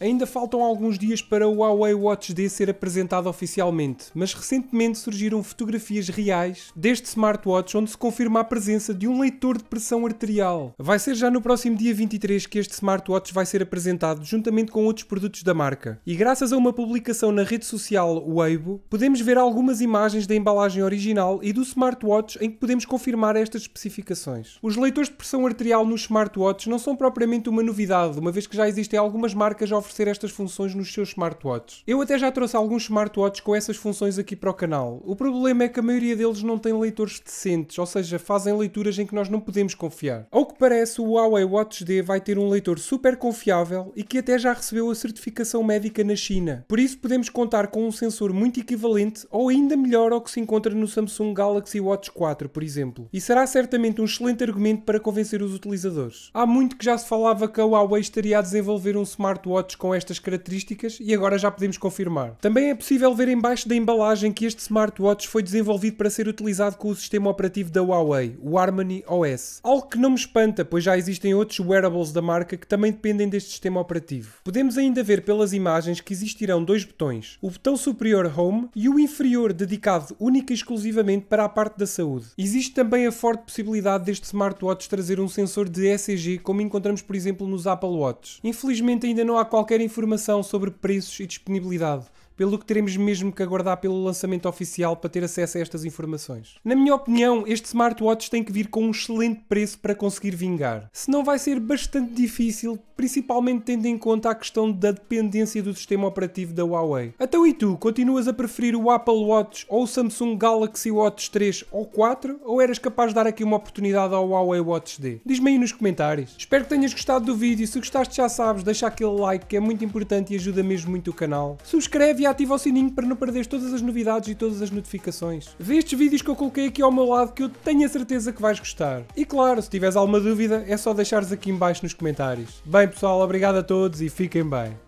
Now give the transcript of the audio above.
Ainda faltam alguns dias para o Huawei Watch D ser apresentado oficialmente, mas recentemente surgiram fotografias reais deste smartwatch onde se confirma a presença de um leitor de pressão arterial. Vai ser já no próximo dia 23 que este smartwatch vai ser apresentado juntamente com outros produtos da marca. E graças a uma publicação na rede social Weibo, podemos ver algumas imagens da embalagem original e do smartwatch em que podemos confirmar estas especificações. Os leitores de pressão arterial nos smartwatches não são propriamente uma novidade, uma vez que já existem algumas marcas oferecer estas funções nos seus smartwatches. Eu até já trouxe alguns smartwatches com essas funções aqui para o canal. O problema é que a maioria deles não tem leitores decentes, ou seja, fazem leituras em que nós não podemos confiar. Ao que parece, o Huawei Watch D vai ter um leitor super confiável e que até já recebeu a certificação médica na China. Por isso podemos contar com um sensor muito equivalente ou ainda melhor ao que se encontra no Samsung Galaxy Watch 4, por exemplo. E será certamente um excelente argumento para convencer os utilizadores. Há muito que já se falava que a Huawei estaria a desenvolver um smartwatch com estas características e agora já podemos confirmar. Também é possível ver embaixo da embalagem que este smartwatch foi desenvolvido para ser utilizado com o sistema operativo da Huawei, o Harmony OS. Algo que não me espanta, pois já existem outros wearables da marca que também dependem deste sistema operativo. Podemos ainda ver pelas imagens que existirão dois botões, o botão superior Home e o inferior dedicado única e exclusivamente para a parte da saúde. Existe também a forte possibilidade deste smartwatch trazer um sensor de ECG como encontramos por exemplo nos Apple Watch. Infelizmente ainda não há qualquer qualquer informação sobre preços e disponibilidade pelo que teremos mesmo que aguardar pelo lançamento oficial para ter acesso a estas informações. Na minha opinião, este smartwatch tem que vir com um excelente preço para conseguir vingar. Se não, vai ser bastante difícil, principalmente tendo em conta a questão da dependência do sistema operativo da Huawei. Então e tu, continuas a preferir o Apple Watch ou o Samsung Galaxy Watch 3 ou 4? Ou eras capaz de dar aqui uma oportunidade ao Huawei Watch D? Diz-me aí nos comentários. Espero que tenhas gostado do vídeo. Se gostaste já sabes, deixa aquele like que é muito importante e ajuda mesmo muito o canal. Subscreve e ativa o sininho para não perderes todas as novidades e todas as notificações. Vê estes vídeos que eu coloquei aqui ao meu lado que eu tenho a certeza que vais gostar. E claro, se tiveres alguma dúvida é só deixares aqui em baixo nos comentários. Bem pessoal, obrigado a todos e fiquem bem.